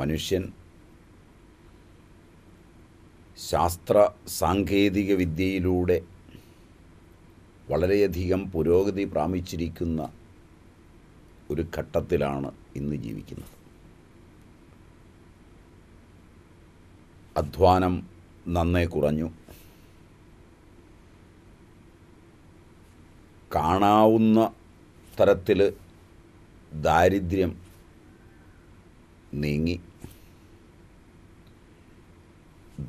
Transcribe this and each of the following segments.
മനുഷ്യൻ ശാസ്ത്ര സാങ്കേതിക വിദ്യയിലൂടെ വളരെയധികം പുരോഗതി പ്രാപിച്ചിരിക്കുന്ന ഒരു ഘട്ടത്തിലാണ് ഇന്ന് ജീവിക്കുന്നത് അധ്വാനം നന്നേ കുറഞ്ഞു കാണാവുന്ന തരത്തിൽ ദാരിദ്ര്യം നീങ്ങി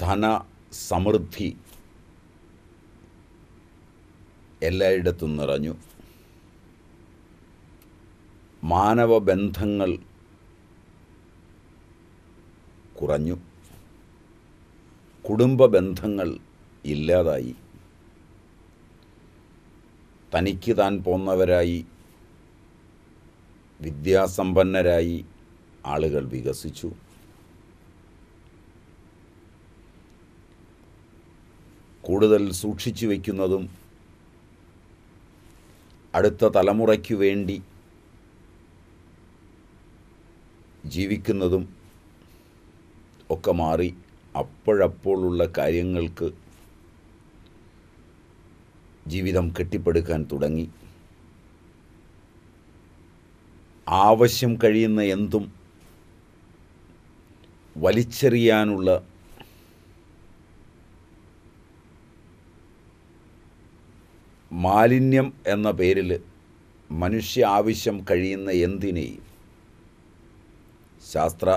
ധന സമൃദ്ധി എല്ലായിടത്തും നിറഞ്ഞു മാനവ ബന്ധങ്ങൾ കുറഞ്ഞു കുടുംബ ബന്ധങ്ങൾ ഇല്ലാതായി തനിക്ക് താൻ പോന്നവരായി വിദ്യാസമ്പന്നരായി ആളുകൾ വികസിച്ചു കൂടുതൽ സൂക്ഷിച്ചു വയ്ക്കുന്നതും അടുത്ത തലമുറയ്ക്ക് വേണ്ടി ജീവിക്കുന്നതും ഒക്കെ മാറി അപ്പോഴപ്പോഴുള്ള കാര്യങ്ങൾക്ക് ജീവിതം കെട്ടിപ്പടുക്കാൻ തുടങ്ങി ആവശ്യം കഴിയുന്ന എന്തും വലിച്ചെറിയാനുള്ള മാലിന്യം എന്ന പേരിൽ മനുഷ്യ ആവശ്യം കഴിയുന്ന എന്തിനേയും ശാസ്ത്ര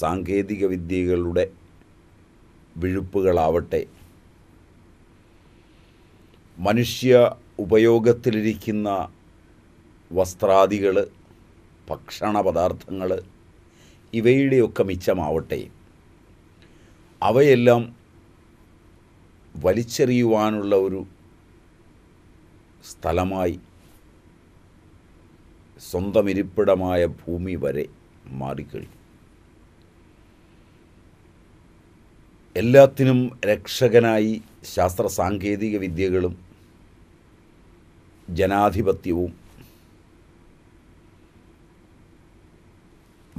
സാങ്കേതിക വിദ്യകളുടെ വിഴുപ്പുകളാവട്ടെ മനുഷ്യ ഉപയോഗത്തിലിരിക്കുന്ന വസ്ത്രാദികൾ ഭക്ഷണ പദാർത്ഥങ്ങൾ ഇവയുടെയൊക്കെ മിച്ചമാവട്ടെ അവയെല്ലാം വലിച്ചെറിയുവാനുള്ള ഒരു സ്ഥലമായി സ്വന്തം ഇരിപ്പിടമായ ഭൂമി വരെ മാറിക്കഴിഞ്ഞു എല്ലാത്തിനും രക്ഷകനായി ശാസ്ത്ര സാങ്കേതിക വിദ്യകളും ജനാധിപത്യവും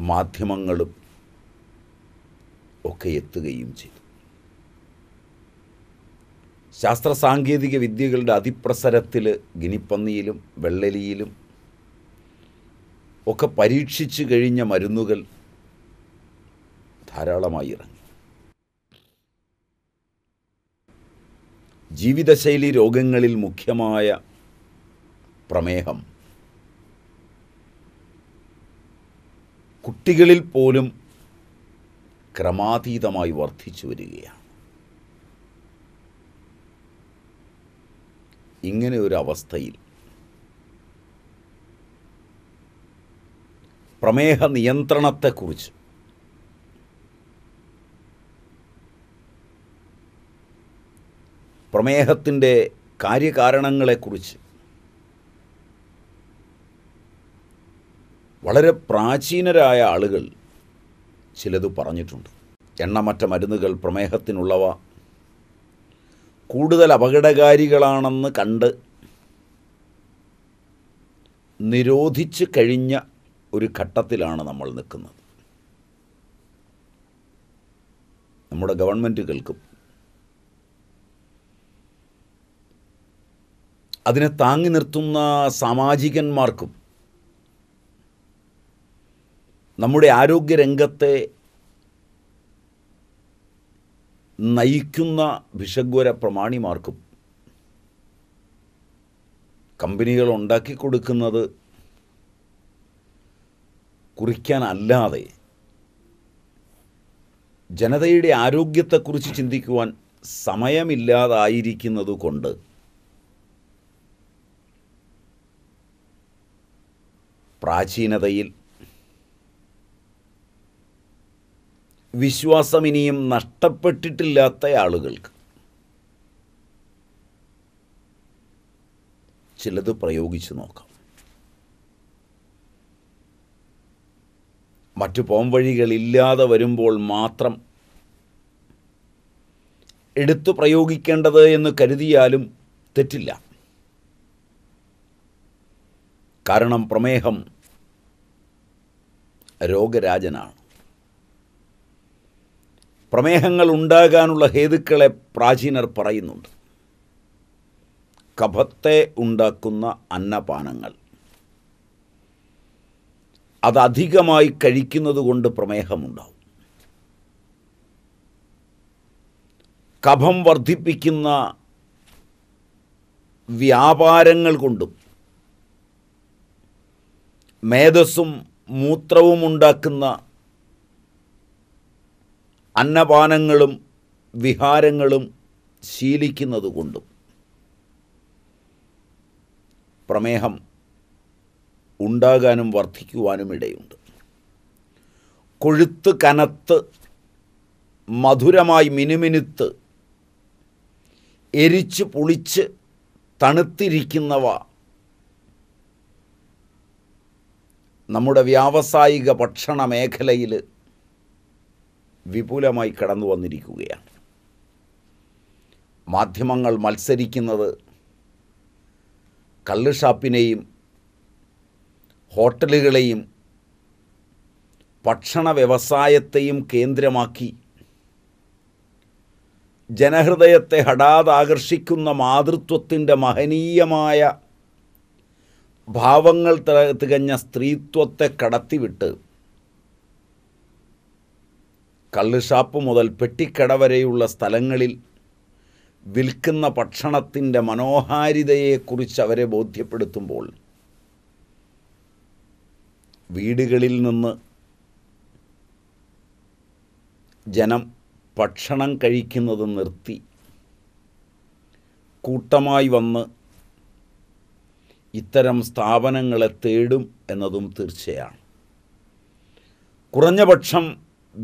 മാധ്യമങ്ങളും ഒക്കെ എത്തുകയും ചെയ്തു ശാസ്ത്ര സാങ്കേതിക വിദ്യകളുടെ അതിപ്രസരത്തിൽ ഗിനിപ്പന്നിയിലും വെള്ളലിയിലും ഒക്കെ പരീക്ഷിച്ചു കഴിഞ്ഞ മരുന്നുകൾ ധാരാളമായി ഇറങ്ങി ജീവിതശൈലി രോഗങ്ങളിൽ മുഖ്യമായ പ്രമേഹം കുട്ടികളിൽ പോലും ക്രമാതീതമായി വർദ്ധിച്ചു വരികയാണ് ഇങ്ങനെ ഒരു അവസ്ഥയിൽ പ്രമേഹ നിയന്ത്രണത്തെക്കുറിച്ച് പ്രമേഹത്തിൻ്റെ കാര്യകാരണങ്ങളെക്കുറിച്ച് വളരെ പ്രാചീനരായ ആളുകൾ ചിലത് പറഞ്ഞിട്ടുണ്ട് എണ്ണമറ്റ മരുന്നുകൾ പ്രമേഹത്തിനുള്ളവ കൂടുതൽ അപകടകാരികളാണെന്ന് കണ്ട് നിരോധിച്ച് കഴിഞ്ഞ ഒരു ഘട്ടത്തിലാണ് നമ്മൾ നിൽക്കുന്നത് നമ്മുടെ ഗവൺമെൻറ്റുകൾക്കും അതിനെ താങ്ങി നിർത്തുന്ന സാമാജികന്മാർക്കും നമ്മുടെ ആരോഗ്യരംഗത്തെ നയിക്കുന്ന വിഷഗ്വര പ്രമാണിമാർക്കും കമ്പനികൾ ഉണ്ടാക്കി കൊടുക്കുന്നത് കുറിക്കാനല്ലാതെ ജനതയുടെ ആരോഗ്യത്തെക്കുറിച്ച് ചിന്തിക്കുവാൻ സമയമില്ലാതായിരിക്കുന്നത് കൊണ്ട് പ്രാചീനതയിൽ വിശ്വാസം ഇനിയും നഷ്ടപ്പെട്ടിട്ടില്ലാത്ത ആളുകൾക്ക് ചിലത് പ്രയോഗിച്ച് നോക്കാം മറ്റു പോംവഴികളില്ലാതെ വരുമ്പോൾ മാത്രം എടുത്തു പ്രയോഗിക്കേണ്ടത് എന്ന് കരുതിയാലും തെറ്റില്ല കാരണം പ്രമേഹം രോഗരാജനാണ് പ്രമേഹങ്ങൾ ഉണ്ടാകാനുള്ള ഹേതുക്കളെ പ്രാചീനർ പറയുന്നുണ്ട് കഫത്തെ ഉണ്ടാക്കുന്ന അന്നപാനങ്ങൾ അത് അധികമായി കഴിക്കുന്നത് കൊണ്ട് പ്രമേഹമുണ്ടാവും കഫം വർദ്ധിപ്പിക്കുന്ന വ്യാപാരങ്ങൾ കൊണ്ടും മേധസ്സും മൂത്രവും ഉണ്ടാക്കുന്ന അന്നപാനങ്ങളും വിഹാരങ്ങളും ശീലിക്കുന്നതുകൊണ്ടും പ്രമേഹം ഉണ്ടാകാനും വർദ്ധിക്കുവാനും ഇടയുണ്ട് കൊഴുത്ത് കനത്ത് മധുരമായി മിനുമിനുത്ത് എരിച്ച് പുളിച്ച് തണുത്തിരിക്കുന്നവ നമ്മുടെ വ്യാവസായിക ഭക്ഷണ മേഖലയിൽ വിപുലമായി കടന്നു വന്നിരിക്കുകയാണ് മാധ്യമങ്ങൾ മത്സരിക്കുന്നത് കള്ളുഷാപ്പിനെയും ഹോട്ടലുകളെയും ഭക്ഷണ വ്യവസായത്തെയും കേന്ദ്രമാക്കി ജനഹൃദയത്തെ ആകർഷിക്കുന്ന മാതൃത്വത്തിൻ്റെ മഹനീയമായ ഭാവങ്ങൾ തികഞ്ഞ സ്ത്രീത്വത്തെ കടത്തിവിട്ട് കള്ളുഷാപ്പ് മുതൽ പെട്ടിക്കട വരെയുള്ള സ്ഥലങ്ങളിൽ വിൽക്കുന്ന ഭക്ഷണത്തിൻ്റെ മനോഹാരിതയെക്കുറിച്ച് അവരെ ബോധ്യപ്പെടുത്തുമ്പോൾ വീടുകളിൽ നിന്ന് ജനം ഭക്ഷണം കഴിക്കുന്നത് നിർത്തി കൂട്ടമായി വന്ന് ഇത്തരം സ്ഥാപനങ്ങളെ തേടും എന്നതും തീർച്ചയാണ് കുറഞ്ഞ പക്ഷം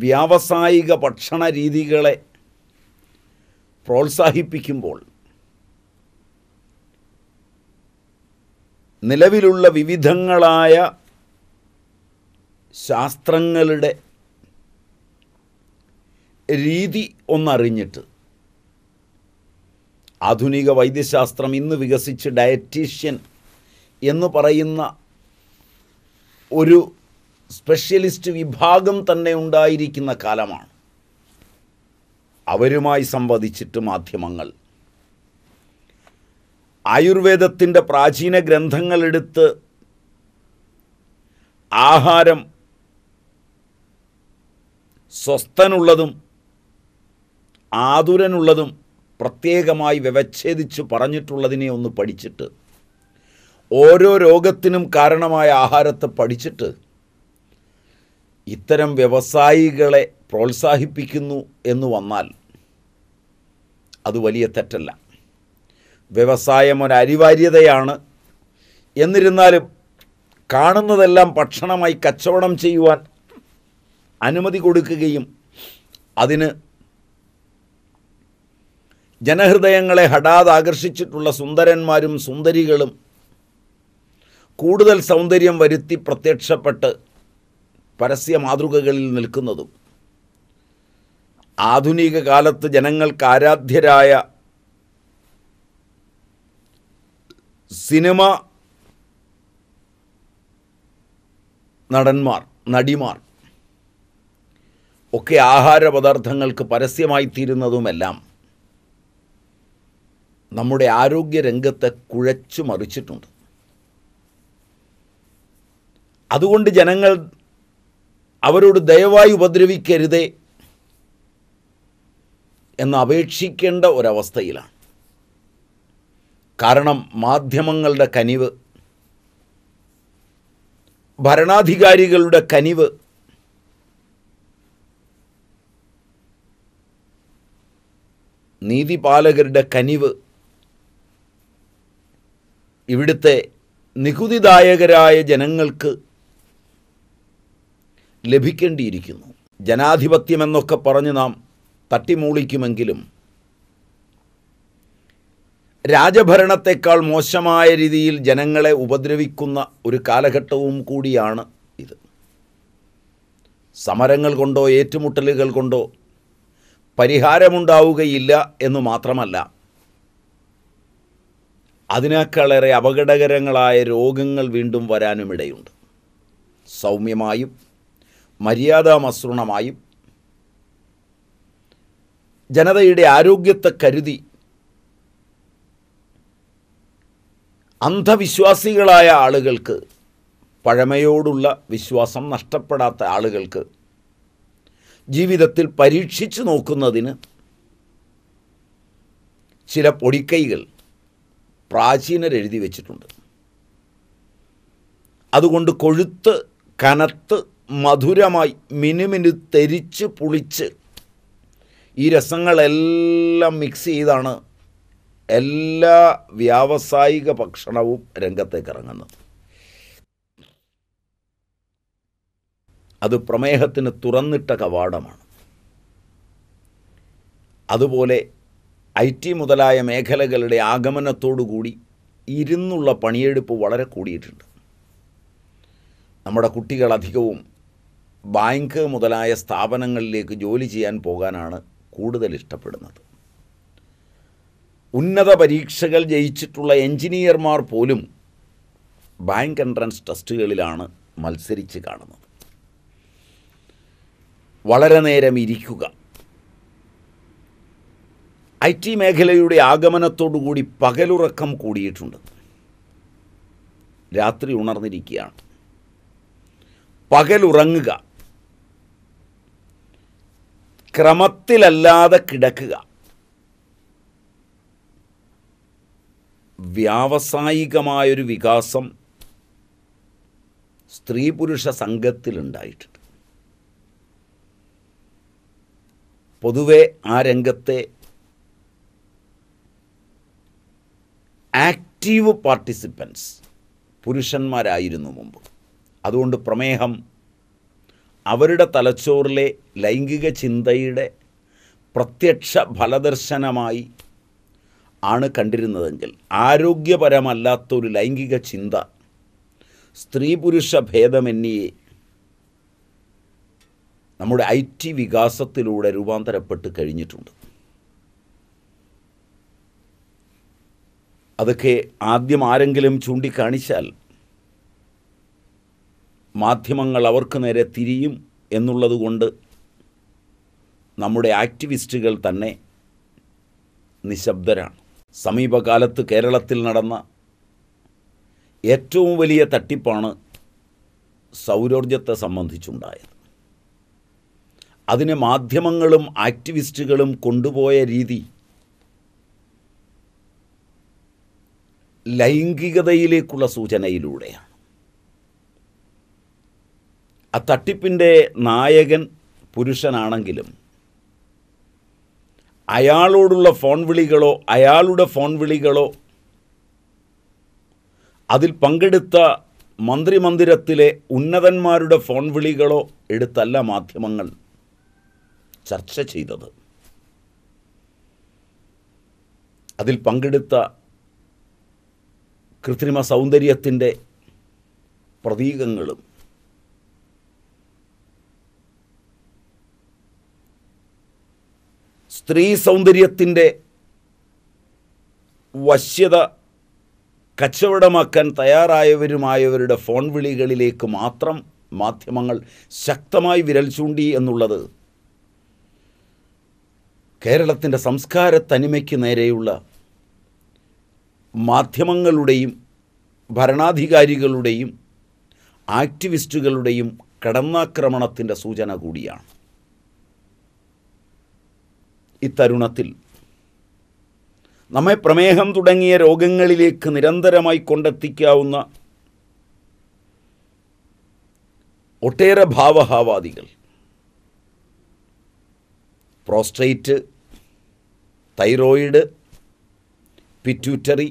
വ്യാവസായിക ഭക്ഷണ രീതികളെ പ്രോത്സാഹിപ്പിക്കുമ്പോൾ നിലവിലുള്ള വിവിധങ്ങളായ ശാസ്ത്രങ്ങളുടെ രീതി ഒന്നറിഞ്ഞിട്ട് ആധുനിക വൈദ്യശാസ്ത്രം ഇന്ന് വികസിച്ച് ഡയറ്റീഷ്യൻ എന്ന് പറയുന്ന ഒരു സ്പെഷ്യലിസ്റ്റ് വിഭാഗം തന്നെ ഉണ്ടായിരിക്കുന്ന കാലമാണ് അവരുമായി സംവദിച്ചിട്ട് മാധ്യമങ്ങൾ ആയുർവേദത്തിൻ്റെ പ്രാചീന ഗ്രന്ഥങ്ങളെടുത്ത് ആഹാരം സ്വസ്ഥനുള്ളതും ആതുരനുള്ളതും പ്രത്യേകമായി വ്യവച്ഛേദിച്ച് പറഞ്ഞിട്ടുള്ളതിനെ ഒന്ന് പഠിച്ചിട്ട് ഓരോ രോഗത്തിനും കാരണമായ ആഹാരത്തെ പഠിച്ചിട്ട് ഇത്തരം വ്യവസായികളെ പ്രോത്സാഹിപ്പിക്കുന്നു എന്ന് വന്നാൽ അത് വലിയ തെറ്റല്ല വ്യവസായം ഒരു അനിവാര്യതയാണ് എന്നിരുന്നാലും കാണുന്നതെല്ലാം ഭക്ഷണമായി കച്ചവടം ചെയ്യുവാൻ അനുമതി കൊടുക്കുകയും അതിന് ജനഹൃദയങ്ങളെ ഹടാതെ ആകർഷിച്ചിട്ടുള്ള സുന്ദരന്മാരും സുന്ദരികളും കൂടുതൽ സൗന്ദര്യം വരുത്തി പ്രത്യക്ഷപ്പെട്ട് പരസ്യ മാതൃകകളിൽ നിൽക്കുന്നതും ആധുനിക കാലത്ത് ജനങ്ങൾക്ക് ആരാധ്യരായ സിനിമ നടന്മാർ നടിമാർ ഒക്കെ ആഹാര പദാർത്ഥങ്ങൾക്ക് പരസ്യമായി തീരുന്നതുമെല്ലാം നമ്മുടെ ആരോഗ്യ രംഗത്തെ കുഴച്ചു മറിച്ചിട്ടുണ്ട് അതുകൊണ്ട് ജനങ്ങൾ അവരോട് ദയവായി ഉപദ്രവിക്കരുതേ എന്ന് അപേക്ഷിക്കേണ്ട ഒരവസ്ഥയിലാണ് കാരണം മാധ്യമങ്ങളുടെ കനിവ് ഭരണാധികാരികളുടെ കനിവ് നീതിപാലകരുടെ കനിവ് ഇവിടുത്തെ നികുതിദായകരായ ജനങ്ങൾക്ക് ലഭിക്കേണ്ടിയിരിക്കുന്നു ജനാധിപത്യമെന്നൊക്കെ പറഞ്ഞ് നാം തട്ടിമൂളിക്കുമെങ്കിലും രാജഭരണത്തെക്കാൾ മോശമായ രീതിയിൽ ജനങ്ങളെ ഉപദ്രവിക്കുന്ന ഒരു കാലഘട്ടവും കൂടിയാണ് ഇത് സമരങ്ങൾ കൊണ്ടോ ഏറ്റുമുട്ടലുകൾ കൊണ്ടോ പരിഹാരമുണ്ടാവുകയില്ല എന്ന് മാത്രമല്ല അതിനേക്കാളേറെ അപകടകരങ്ങളായ രോഗങ്ങൾ വീണ്ടും വരാനുമിടയുണ്ട് സൗമ്യമായും മര്യാദാമസൃണമായും ജനതയുടെ ആരോഗ്യത്തെ കരുതി അന്ധവിശ്വാസികളായ ആളുകൾക്ക് പഴമയോടുള്ള വിശ്വാസം നഷ്ടപ്പെടാത്ത ആളുകൾക്ക് ജീവിതത്തിൽ പരീക്ഷിച്ചു നോക്കുന്നതിന് ചില പൊടിക്കൈകൾ പ്രാചീനരെഴുതി വച്ചിട്ടുണ്ട് അതുകൊണ്ട് കൊഴുത്ത് കനത്ത് മധുരമായി മിനുമിനു തെരിച്ച് പുളിച്ച് ഈ രസങ്ങളെല്ലാം മിക്സ് ചെയ്താണ് എല്ലാ വ്യാവസായിക ഭക്ഷണവും രംഗത്തേക്ക് ഇറങ്ങുന്നത് അത് പ്രമേഹത്തിന് തുറന്നിട്ട കവാടമാണ് അതുപോലെ ഐ ടി മുതലായ മേഖലകളുടെ ആഗമനത്തോടുകൂടി ഇരുന്നുള്ള പണിയെടുപ്പ് വളരെ കൂടിയിട്ടുണ്ട് നമ്മുടെ കുട്ടികൾ അധികവും ബാങ്ക് മുതലായ സ്ഥാപനങ്ങളിലേക്ക് ജോലി ചെയ്യാൻ പോകാനാണ് കൂടുതൽ ഇഷ്ടപ്പെടുന്നത് ഉന്നത പരീക്ഷകൾ ജയിച്ചിട്ടുള്ള എഞ്ചിനീയർമാർ പോലും ബാങ്ക് എൻട്രൻസ് ടെസ്റ്റുകളിലാണ് മത്സരിച്ച് കാണുന്നത് വളരെ നേരം ഇരിക്കുക ഐ ടി മേഖലയുടെ ആഗമനത്തോടുകൂടി പകലുറക്കം കൂടിയിട്ടുണ്ട് രാത്രി ഉണർന്നിരിക്കുകയാണ് പകലുറങ്ങുക ക്രമത്തിലല്ലാതെ കിടക്കുക വ്യാവസായികമായൊരു വികാസം സ്ത്രീ പുരുഷ സംഘത്തിലുണ്ടായിട്ടുണ്ട് പൊതുവെ ആ രംഗത്തെ ആക്റ്റീവ് പാർട്ടിസിപ്പൻസ് പുരുഷന്മാരായിരുന്നു മുമ്പ് അതുകൊണ്ട് പ്രമേഹം അവരുടെ തലച്ചോറിലെ ലൈംഗിക ചിന്തയുടെ പ്രത്യക്ഷ ഫലദർശനമായി ആണ് കണ്ടിരുന്നതെങ്കിൽ ആരോഗ്യപരമല്ലാത്തൊരു ലൈംഗിക ചിന്ത സ്ത്രീ പുരുഷ ഭേദമെന്നിയെ നമ്മുടെ ഐ ടി വികാസത്തിലൂടെ രൂപാന്തരപ്പെട്ട് കഴിഞ്ഞിട്ടുണ്ട് അതൊക്കെ ആദ്യം ആരെങ്കിലും ചൂണ്ടിക്കാണിച്ചാൽ മാധ്യമങ്ങൾ അവർക്ക് നേരെ തിരിയും എന്നുള്ളതുകൊണ്ട് നമ്മുടെ ആക്ടിവിസ്റ്റുകൾ തന്നെ നിശബ്ദരാണ് സമീപകാലത്ത് കേരളത്തിൽ നടന്ന ഏറ്റവും വലിയ തട്ടിപ്പാണ് സൗരോർജത്തെ സംബന്ധിച്ചുണ്ടായത് അതിനെ മാധ്യമങ്ങളും ആക്ടിവിസ്റ്റുകളും കൊണ്ടുപോയ രീതി ലൈംഗികതയിലേക്കുള്ള സൂചനയിലൂടെയാണ് ആ തട്ടിപ്പിൻ്റെ നായകൻ പുരുഷനാണെങ്കിലും അയാളോടുള്ള ഫോൺ വിളികളോ അയാളുടെ ഫോൺ വിളികളോ അതിൽ പങ്കെടുത്ത മന്ത്രിമന്ദിരത്തിലെ ഉന്നതന്മാരുടെ ഫോൺ വിളികളോ എടുത്തല്ല മാധ്യമങ്ങൾ ചർച്ച ചെയ്തത് അതിൽ പങ്കെടുത്ത കൃത്രിമ സൗന്ദര്യത്തിൻ്റെ പ്രതീകങ്ങളും സ്ത്രീ സൗന്ദര്യത്തിൻ്റെ വശ്യത കച്ചവടമാക്കാൻ തയ്യാറായവരുമായവരുടെ ഫോൺ വിളികളിലേക്ക് മാത്രം മാധ്യമങ്ങൾ ശക്തമായി വിരൽ ചൂണ്ടി എന്നുള്ളത് കേരളത്തിൻ്റെ സംസ്കാര തനിമയ്ക്ക് നേരെയുള്ള മാധ്യമങ്ങളുടെയും ഭരണാധികാരികളുടെയും ആക്ടിവിസ്റ്റുകളുടെയും കടന്നാക്രമണത്തിൻ്റെ സൂചന കൂടിയാണ് ഇത്തരുണത്തിൽ നമ്മെ പ്രമേഹം തുടങ്ങിയ രോഗങ്ങളിലേക്ക് നിരന്തരമായി കൊണ്ടെത്തിക്കാവുന്ന ഒട്ടേറെ ഭാവഹാവാദികൾ പ്രോസ്ട്രേറ്റ് തൈറോയിഡ് പിറ്റ്യൂറ്ററി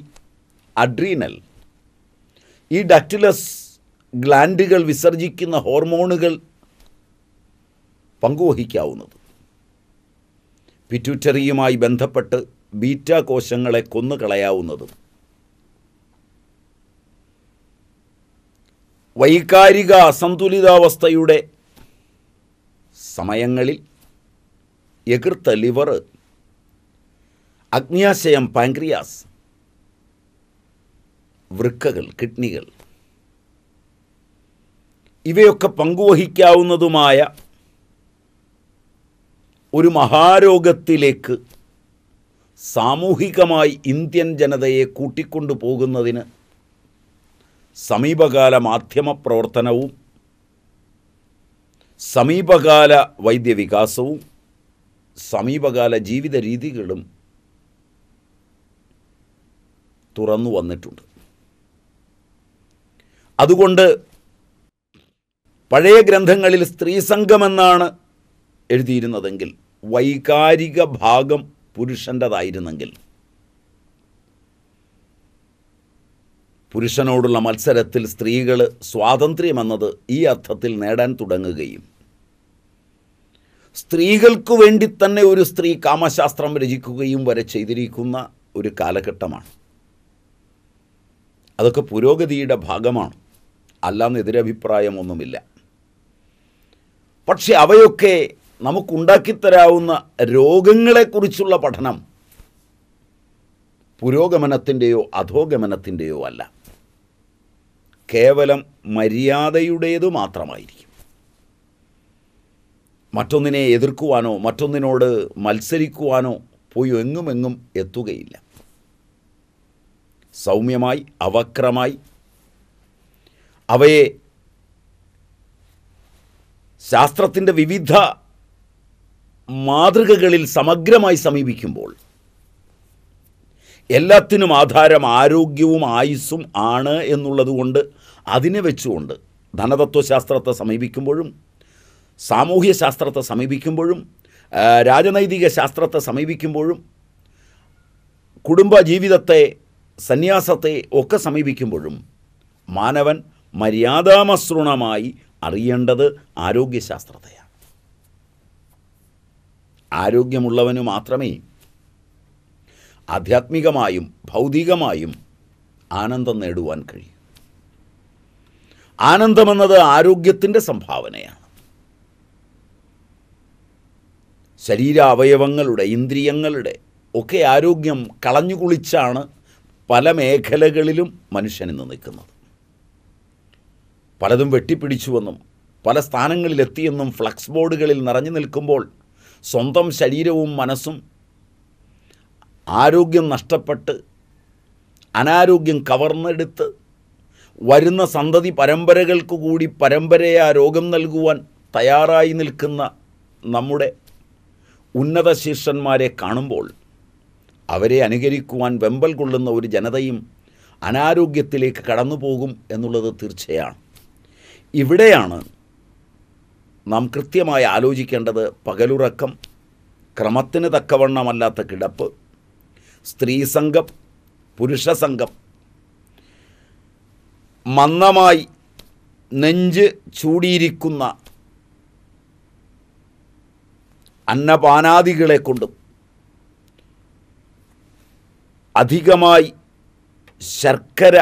അഡ്രീനൽ ഈ ഡക്റ്റിലസ് ഗ്ലാൻഡുകൾ വിസർജിക്കുന്ന ഹോർമോണുകൾ പങ്കുവഹിക്കാവുന്നത് പിറ്റുറ്ററിയുമായി ബന്ധപ്പെട്ട് ബീറ്റ കോശങ്ങളെ കൊന്നു കളയാവുന്നതും വൈകാരിക അസന്തുലിതാവസ്ഥയുടെ സമയങ്ങളിൽ എകിർത്ത ലിവർ അഗ്നിയാശയം പാൻക്രിയാസ് വൃക്കകൾ കിഡ്നികൾ ഇവയൊക്കെ പങ്കുവഹിക്കാവുന്നതുമായ ഒരു മഹാരോഗത്തിലേക്ക് സാമൂഹികമായി ഇന്ത്യൻ ജനതയെ കൂട്ടിക്കൊണ്ടു പോകുന്നതിന് സമീപകാല മാധ്യമ പ്രവർത്തനവും സമീപകാല വൈദ്യവികാസവും സമീപകാല ജീവിത രീതികളും തുറന്നു വന്നിട്ടുണ്ട് അതുകൊണ്ട് പഴയ ഗ്രന്ഥങ്ങളിൽ സ്ത്രീസംഘമെന്നാണ് എഴുതിയിരുന്നതെങ്കിൽ വൈകാരിക ഭാഗം പുരുഷൻ്റെതായിരുന്നെങ്കിൽ പുരുഷനോടുള്ള മത്സരത്തിൽ സ്ത്രീകൾ സ്വാതന്ത്ര്യമെന്നത് ഈ അർത്ഥത്തിൽ നേടാൻ തുടങ്ങുകയും സ്ത്രീകൾക്കു വേണ്ടി തന്നെ ഒരു സ്ത്രീ കാമശാസ്ത്രം രചിക്കുകയും വരെ ചെയ്തിരിക്കുന്ന ഒരു കാലഘട്ടമാണ് അതൊക്കെ പുരോഗതിയുടെ ഭാഗമാണ് അല്ലാന്ന് എതിരഭിപ്രായമൊന്നുമില്ല പക്ഷെ അവയൊക്കെ നമുക്കുണ്ടാക്കിത്തരാവുന്ന രോഗങ്ങളെക്കുറിച്ചുള്ള പഠനം പുരോഗമനത്തിൻ്റെയോ അധോഗമനത്തിൻ്റെയോ അല്ല കേവലം മര്യാദയുടേതു മാത്രമായിരിക്കും മറ്റൊന്നിനെ എതിർക്കുവാനോ മറ്റൊന്നിനോട് മത്സരിക്കുവാനോ പോയി എങ്ങും എങ്ങും എത്തുകയില്ല സൗമ്യമായി അവക്രമായി അവയെ ശാസ്ത്രത്തിൻ്റെ വിവിധ മാതൃകകളിൽ സമഗ്രമായി സമീപിക്കുമ്പോൾ എല്ലാത്തിനും ആധാരം ആരോഗ്യവും ആയുസ്സും ആണ് എന്നുള്ളതുകൊണ്ട് അതിനെ വെച്ചുകൊണ്ട് ധനതത്വശാസ്ത്രത്തെ സമീപിക്കുമ്പോഴും സാമൂഹ്യ ശാസ്ത്രത്തെ സമീപിക്കുമ്പോഴും രാജനൈതിക ശാസ്ത്രത്തെ സമീപിക്കുമ്പോഴും കുടുംബ ജീവിതത്തെ സന്യാസത്തെ ഒക്കെ സമീപിക്കുമ്പോഴും മാനവൻ മര്യാദാമസൃണമായി അറിയേണ്ടത് ആരോഗ്യശാസ്ത്രത്തെയാണ് ആരോഗ്യമുള്ളവന് മാത്രമേ ആധ്യാത്മികമായും ഭൗതികമായും ആനന്ദം നേടുവാൻ കഴിയൂ ആനന്ദമെന്നത് ആരോഗ്യത്തിൻ്റെ സംഭാവനയാണ് ശരീരാവയവങ്ങളുടെ ഇന്ദ്രിയങ്ങളുടെ ഒക്കെ ആരോഗ്യം കളഞ്ഞുകുളിച്ചാണ് കുളിച്ചാണ് പല മേഖലകളിലും മനുഷ്യൻ ഇന്ന് നിൽക്കുന്നത് പലതും വെട്ടിപ്പിടിച്ചുവെന്നും പല സ്ഥാനങ്ങളിലെത്തിയെന്നും ഫ്ലക്സ് ബോർഡുകളിൽ നിറഞ്ഞു നിൽക്കുമ്പോൾ സ്വന്തം ശരീരവും മനസ്സും ആരോഗ്യം നഷ്ടപ്പെട്ട് അനാരോഗ്യം കവർന്നെടുത്ത് വരുന്ന സന്തതി പരമ്പരകൾക്ക് കൂടി പരമ്പരയെ ആ രോഗം നൽകുവാൻ തയ്യാറായി നിൽക്കുന്ന നമ്മുടെ ഉന്നത ശിഷ്യന്മാരെ കാണുമ്പോൾ അവരെ അനുകരിക്കുവാൻ വെമ്പൽ കൊള്ളുന്ന ഒരു ജനതയും അനാരോഗ്യത്തിലേക്ക് കടന്നു പോകും എന്നുള്ളത് തീർച്ചയാണ് ഇവിടെയാണ് നാം കൃത്യമായി ആലോചിക്കേണ്ടത് പകലുറക്കം ക്രമത്തിന് തക്കവണ്ണമല്ലാത്ത കിടപ്പ് സ്ത്രീ സംഘം പുരുഷ സംഘം മന്ദമായി നെഞ്ച് ചൂടിയിരിക്കുന്ന അന്നപാനാദികളെ കൊണ്ടും അധികമായി ശർക്കര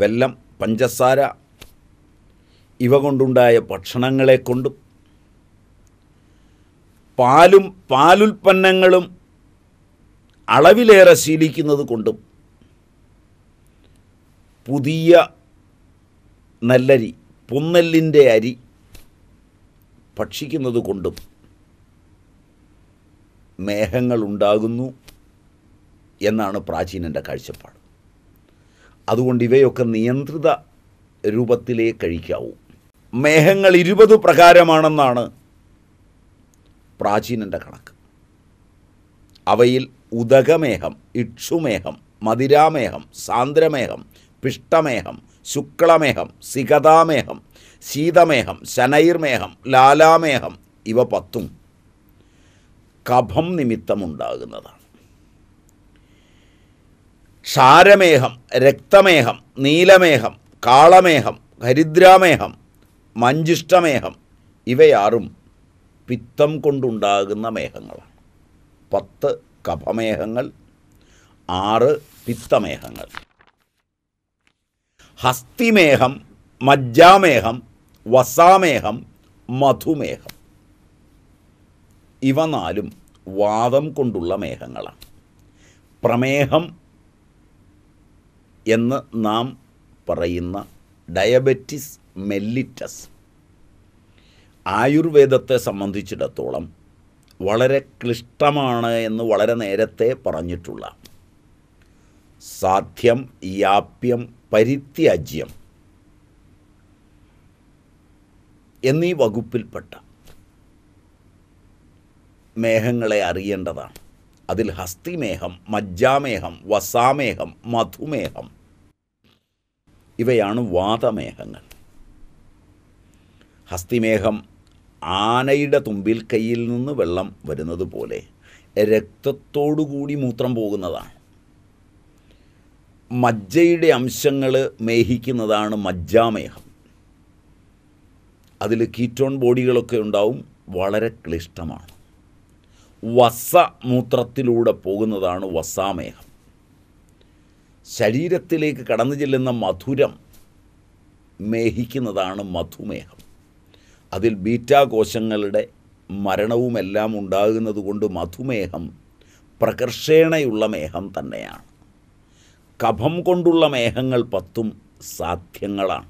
വെല്ലം പഞ്ചസാര ഇവ കൊണ്ടുണ്ടായ ഭക്ഷണങ്ങളെ കൊണ്ടും പാലും പാലുൽപ്പന്നങ്ങളും അളവിലേറെ ശീലിക്കുന്നത് കൊണ്ടും പുതിയ നല്ലരി പുന്നെല്ലിൻ്റെ അരി ഭക്ഷിക്കുന്നത് കൊണ്ടും ഉണ്ടാകുന്നു എന്നാണ് പ്രാചീനൻ്റെ കാഴ്ചപ്പാട് അതുകൊണ്ട് ഇവയൊക്കെ നിയന്ത്രിത രൂപത്തിലേ കഴിക്കാവൂ മേഘങ്ങൾ ഇരുപത് പ്രകാരമാണെന്നാണ് പ്രാചീനൻ്റെ കണക്ക് അവയിൽ ഉദകമേഹം ഇക്ഷുമേഹം മതിരാമേഹം സാന്ദ്രമേഹം പിഷ്ടമേഹം ശുക്ലമേഹം സികതാമേഹം ശീതമേഹം ശനൈർമേഹം ലാലാമേഹം ഇവ പത്തും കഫം നിമിത്തമുണ്ടാകുന്നതാണ് ക്ഷാരമേഹം രക്തമേഹം നീലമേഹം കാളമേഹം ഹരിദ്രാമേഹം മഞ്ചിഷ്ടമേഹം ഇവയാറും പിത്തം കൊണ്ടുണ്ടാകുന്ന മേഹങ്ങളാണ് പത്ത് കഫമേഹങ്ങൾ ആറ് പിത്തമേഹങ്ങൾ ഹസ്തിമേഹം മജ്ജാമേഹം വസാമേഹം മധുമേഹം ഇവ നാലും വാദം കൊണ്ടുള്ള മേഹങ്ങളാണ് പ്രമേഹം എന്ന് നാം പറയുന്ന ഡയബറ്റിസ് മെല്ലിറ്റസ് ആയുർവേദത്തെ സംബന്ധിച്ചിടത്തോളം വളരെ ക്ലിഷ്ടമാണ് എന്ന് വളരെ നേരത്തെ പറഞ്ഞിട്ടുള്ള സാധ്യം യാപ്യം പരിത്യാജ്യം എന്നീ വകുപ്പിൽപ്പെട്ട മേഘങ്ങളെ അറിയേണ്ടതാണ് അതിൽ ഹസ്തിമേഹം മജ്ജാമേഹം വസാമേഹം മധുമേഹം ഇവയാണ് വാതമേഹങ്ങൾ ഹസ്തിമേഹം ആനയുടെ തുമ്പിൽ കയ്യിൽ നിന്ന് വെള്ളം വരുന്നത് പോലെ രക്തത്തോടുകൂടി മൂത്രം പോകുന്നതാണ് മജ്ജയുടെ അംശങ്ങൾ മേഹിക്കുന്നതാണ് മജ്ജാമേഹം അതിൽ കീറ്റോൺ ബോഡികളൊക്കെ ഉണ്ടാവും വളരെ ക്ലിഷ്ടമാണ് വസ മൂത്രത്തിലൂടെ പോകുന്നതാണ് വസാമേഹം ശരീരത്തിലേക്ക് കടന്നു ചെല്ലുന്ന മധുരം മേഹിക്കുന്നതാണ് മധുമേഹം അതിൽ കോശങ്ങളുടെ മരണവുമെല്ലാം ഉണ്ടാകുന്നത് കൊണ്ട് മധുമേഹം പ്രകർഷേണയുള്ള മേഹം തന്നെയാണ് കഫം കൊണ്ടുള്ള മേഹങ്ങൾ പത്തും സാധ്യങ്ങളാണ്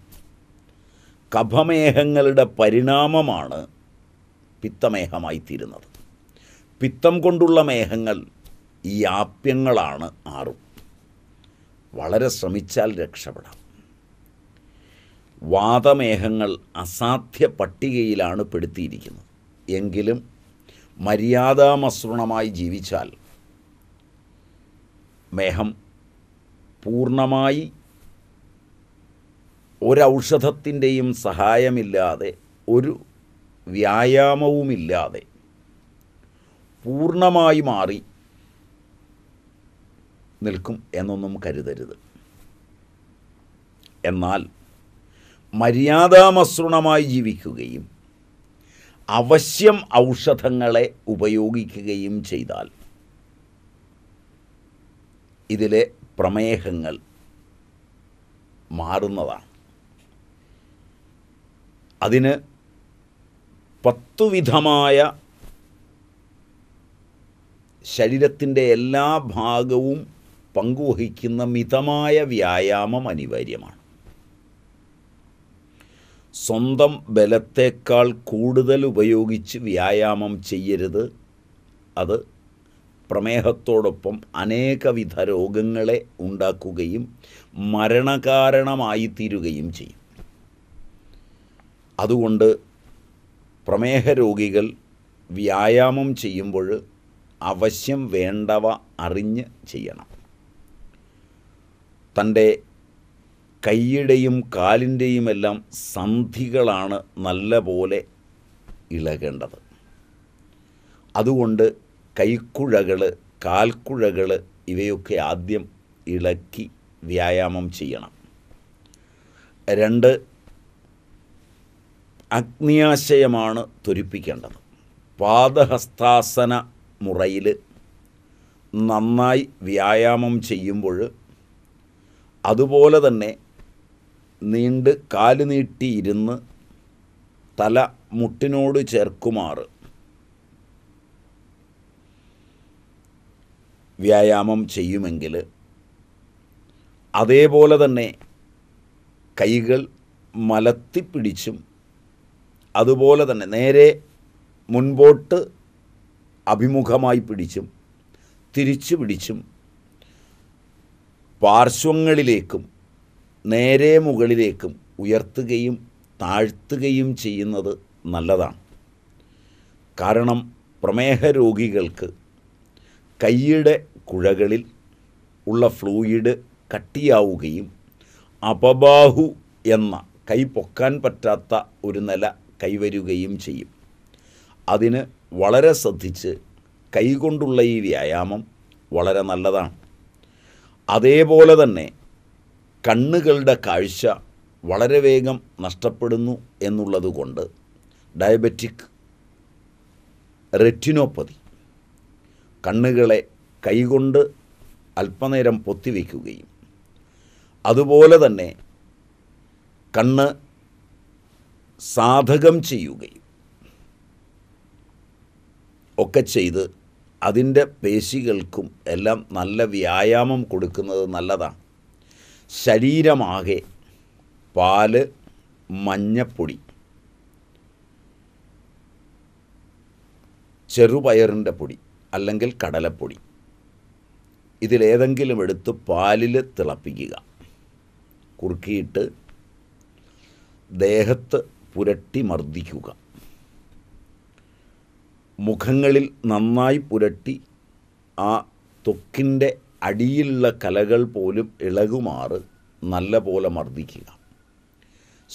കഫമേഹങ്ങളുടെ പരിണാമമാണ് പിത്തമേഹമായിത്തീരുന്നത് പിത്തം കൊണ്ടുള്ള മേഹങ്ങൾ ആപ്യങ്ങളാണ് ആറും വളരെ ശ്രമിച്ചാൽ രക്ഷപ്പെടാം വാദമേഹങ്ങൾ അസാധ്യ പട്ടികയിലാണ് പെടുത്തിയിരിക്കുന്നത് എങ്കിലും മര്യാദാമസൃണമായി ജീവിച്ചാൽ മേഹം പൂർണ്ണമായി ഒരൌഷധത്തിൻ്റെയും സഹായമില്ലാതെ ഒരു വ്യായാമവുമില്ലാതെ പൂർണ്ണമായി മാറി നിൽക്കും എന്നൊന്നും കരുതരുത് എന്നാൽ മര്യാദാമസൃണമായി ജീവിക്കുകയും അവശ്യം ഔഷധങ്ങളെ ഉപയോഗിക്കുകയും ചെയ്താൽ ഇതിലെ പ്രമേഹങ്ങൾ മാറുന്നതാണ് അതിന് പത്തുവിധമായ ശരീരത്തിൻ്റെ എല്ലാ ഭാഗവും പങ്കുവഹിക്കുന്ന മിതമായ വ്യായാമം അനിവാര്യമാണ് സ്വന്തം ബലത്തേക്കാൾ കൂടുതൽ ഉപയോഗിച്ച് വ്യായാമം ചെയ്യരുത് അത് പ്രമേഹത്തോടൊപ്പം അനേകവിധ രോഗങ്ങളെ ഉണ്ടാക്കുകയും മരണകാരണമായിത്തീരുകയും ചെയ്യും അതുകൊണ്ട് പ്രമേഹ രോഗികൾ വ്യായാമം ചെയ്യുമ്പോൾ അവശ്യം വേണ്ടവ അറിഞ്ഞ് ചെയ്യണം തൻ്റെ കൈയുടെയും കാലിൻ്റെയും എല്ലാം സന്ധികളാണ് നല്ല പോലെ ഇളകേണ്ടത് അതുകൊണ്ട് കൈക്കുഴകൾ കാൽക്കുഴകൾ ഇവയൊക്കെ ആദ്യം ഇളക്കി വ്യായാമം ചെയ്യണം രണ്ട് അഗ്നിയാശയമാണ് ത്വരിപ്പിക്കേണ്ടത് പാദഹസ്താസന മുറയിൽ നന്നായി വ്യായാമം ചെയ്യുമ്പോൾ അതുപോലെ തന്നെ നീണ്ട് കാല് നീട്ടിയിരുന്ന് തല മുട്ടിനോട് ചേർക്കുമാറ് വ്യായാമം ചെയ്യുമെങ്കിൽ അതേപോലെ തന്നെ കൈകൾ മലത്തിപ്പിടിച്ചും അതുപോലെ തന്നെ നേരെ മുൻപോട്ട് അഭിമുഖമായി പിടിച്ചും തിരിച്ചു പിടിച്ചും പാർശ്വങ്ങളിലേക്കും നേരെ മുകളിലേക്കും ഉയർത്തുകയും താഴ്ത്തുകയും ചെയ്യുന്നത് നല്ലതാണ് കാരണം പ്രമേഹ രോഗികൾക്ക് കൈയുടെ കുഴകളിൽ ഉള്ള ഫ്ലൂയിഡ് കട്ടിയാവുകയും അപബാഹു എന്ന കൈ പൊക്കാൻ പറ്റാത്ത ഒരു നില കൈവരുകയും ചെയ്യും അതിന് വളരെ ശ്രദ്ധിച്ച് കൈകൊണ്ടുള്ള ഈ വ്യായാമം വളരെ നല്ലതാണ് അതേപോലെ തന്നെ കണ്ണുകളുടെ കാഴ്ച വളരെ വേഗം നഷ്ടപ്പെടുന്നു എന്നുള്ളതുകൊണ്ട് ഡയബറ്റിക് റെറ്റിനോപ്പതി കണ്ണുകളെ കൈകൊണ്ട് അല്പനേരം പൊത്തിവെക്കുകയും അതുപോലെ തന്നെ കണ്ണ് സാധകം ചെയ്യുകയും ഒക്കെ ചെയ്ത് അതിൻ്റെ പേശികൾക്കും എല്ലാം നല്ല വ്യായാമം കൊടുക്കുന്നത് നല്ലതാണ് ശരീരമാകെ പാല് മഞ്ഞപ്പൊടി ചെറുപയറിൻ്റെ പൊടി അല്ലെങ്കിൽ കടലപ്പൊടി ഇതിലേതെങ്കിലും എടുത്ത് പാലിൽ തിളപ്പിക്കുക കുറുക്കിയിട്ട് ദേഹത്ത് പുരട്ടി മർദ്ദിക്കുക മുഖങ്ങളിൽ നന്നായി പുരട്ടി ആ ത്വക്കിൻ്റെ അടിയിലുള്ള കലകൾ പോലും ഇളകുമാറ് നല്ല പോലെ മർദ്ദിക്കുക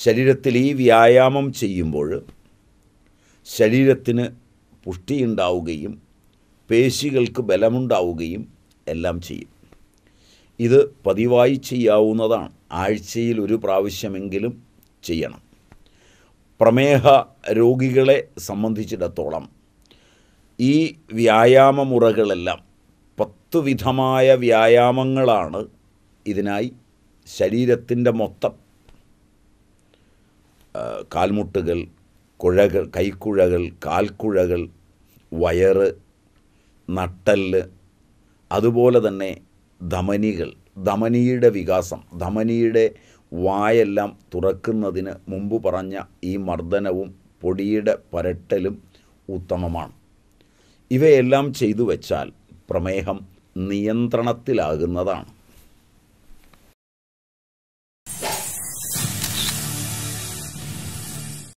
ശരീരത്തിൽ ഈ വ്യായാമം ചെയ്യുമ്പോൾ ശരീരത്തിന് പുഷ്ടിയുണ്ടാവുകയും പേശികൾക്ക് ബലമുണ്ടാവുകയും എല്ലാം ചെയ്യും ഇത് പതിവായി ചെയ്യാവുന്നതാണ് ആഴ്ചയിൽ ഒരു പ്രാവശ്യമെങ്കിലും ചെയ്യണം പ്രമേഹ രോഗികളെ സംബന്ധിച്ചിടത്തോളം ഈ വ്യായാമ മുറകളെല്ലാം പത്തു വിധമായ വ്യായാമങ്ങളാണ് ഇതിനായി ശരീരത്തിൻ്റെ മൊത്തം കാൽമുട്ടുകൾ കുഴകൾ കൈക്കുഴകൾ കാൽക്കുഴകൾ വയറ് നട്ടല് അതുപോലെ തന്നെ ധമനികൾ ധമനിയുടെ വികാസം ധമനിയുടെ വായെല്ലാം തുറക്കുന്നതിന് മുമ്പ് പറഞ്ഞ ഈ മർദ്ദനവും പൊടിയുടെ പരട്ടലും ഉത്തമമാണ് ഇവയെല്ലാം ചെയ്തു വച്ചാൽ പ്രമേഹം നിയന്ത്രണത്തിലാകുന്നതാണ്